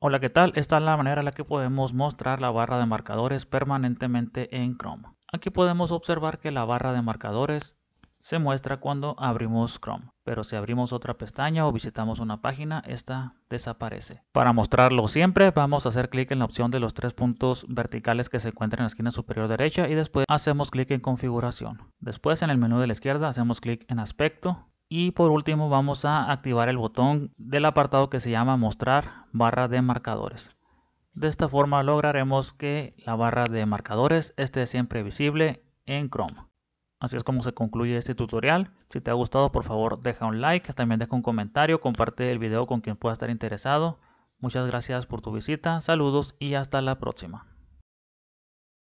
Hola, ¿qué tal? Esta es la manera en la que podemos mostrar la barra de marcadores permanentemente en Chrome. Aquí podemos observar que la barra de marcadores se muestra cuando abrimos Chrome, pero si abrimos otra pestaña o visitamos una página, esta desaparece. Para mostrarlo siempre, vamos a hacer clic en la opción de los tres puntos verticales que se encuentran en la esquina superior derecha y después hacemos clic en configuración. Después en el menú de la izquierda hacemos clic en aspecto y por último vamos a activar el botón del apartado que se llama mostrar barra de marcadores. De esta forma lograremos que la barra de marcadores esté siempre visible en Chrome. Así es como se concluye este tutorial. Si te ha gustado por favor deja un like, también deja un comentario, comparte el video con quien pueda estar interesado. Muchas gracias por tu visita, saludos y hasta la próxima.